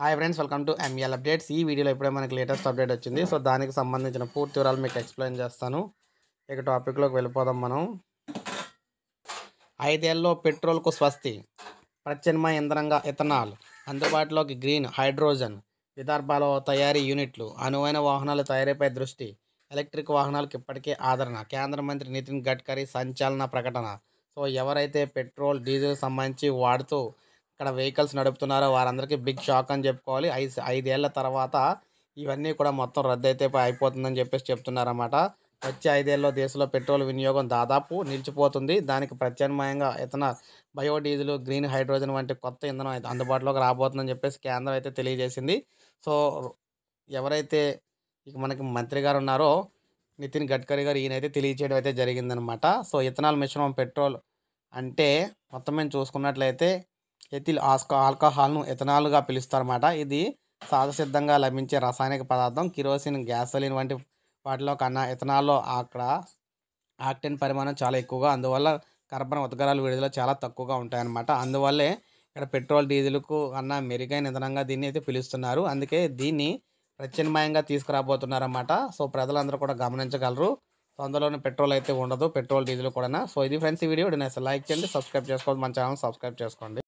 hi friends welcome to ML updates ఈ వీడియోలో ఇప్పుడే మనకి లేటెస్ట్ అప్డేట్ వచ్చింది సో దానికి సంబంధించిన పూర్తి వివరాలు మీకు ఎక్స్ప్లెయిన్ చేస్తాను ఇక టాపిక్లోకి వెళ్ళిపోదాం మనం ఐదేళ్ళలో పెట్రోల్కు స్వస్తి ప్రత్యామ్నాయ ఇంధనంగా ఇథనాల్ అందుబాటులోకి గ్రీన్ హైడ్రోజన్ విదర్భాలో తయారీ యూనిట్లు అనువైన వాహనాల తయారీపై దృష్టి ఎలక్ట్రిక్ వాహనాలకు ఇప్పటికే ఆదరణ కేంద్ర మంత్రి నితిన్ గడ్కరీ సంచలన ప్రకటన సో ఎవరైతే పెట్రోల్ డీజిల్ సంబంధించి వాడుతూ ఇక్కడ వెహికల్స్ నడుపుతున్నారో వారందరికీ బిగ్ షాక్ అని చెప్పుకోవాలి ఐదు ఐదేళ్ల తర్వాత ఇవన్నీ కూడా మొత్తం రద్దయితే అయిపోతుందని చెప్పేసి చెప్తున్నారన్నమాట వచ్చే ఐదేళ్ళలో దేశంలో పెట్రోల్ వినియోగం దాదాపు నిలిచిపోతుంది దానికి ప్రత్యామ్నాయంగా ఇతన బయోడీజిల్ గ్రీన్ హైడ్రోజన్ వంటి కొత్త ఇంధనం అయితే అందుబాటులోకి రాబోతుందని చెప్పేసి కేంద్రం అయితే తెలియజేసింది సో ఎవరైతే ఇక మనకి మంత్రి గారు ఉన్నారో నితిన్ గడ్కరీ గారు ఈయనైతే తెలియచేయడం అయితే జరిగిందనమాట సో ఇథనాల్ మిశ్రమం పెట్రోల్ అంటే మొత్తం మేము చూసుకున్నట్లయితే ఎథిల్ ఆస్కా ఆల్కహాల్ను ఎథనాల్గా పిలుస్తారన్నమాట ఇది సహజసిద్ధంగా లభించే రసాయనిక పదార్థం కిరోసిన్ గ్యాసోలిన్ వంటి వాటిలో కన్నా ఇథనాల్లో అక్కడ ఆక్టిన్ పరిమాణం చాలా ఎక్కువగా అందువల్ల కర్బన ఉద్గారాలు విడుదల చాలా తక్కువగా ఉంటాయన్నమాట అందువల్లే ఇక్కడ పెట్రోల్ డీజిల్కు అన్న మెరుగైన ఇంధనంగా దీన్ని అయితే పిలుస్తున్నారు అందుకే దీన్ని ప్రత్యామ్నాయంగా తీసుకురాబోతున్నారన్నమాట సో ప్రజలందరూ కూడా గమనించగలరు సో అందులోనే పెట్రోల్ అయితే ఉండదు పెట్రోల్ డీజిల్ కూడా సో ఇది ఫ్రెండ్స్ ఈ వీడియో నేను లైక్ చేయండి సబ్స్క్రైబ్ చేసుకోండి మన ఛానల్ సబ్స్క్రైబ్ చేసుకోండి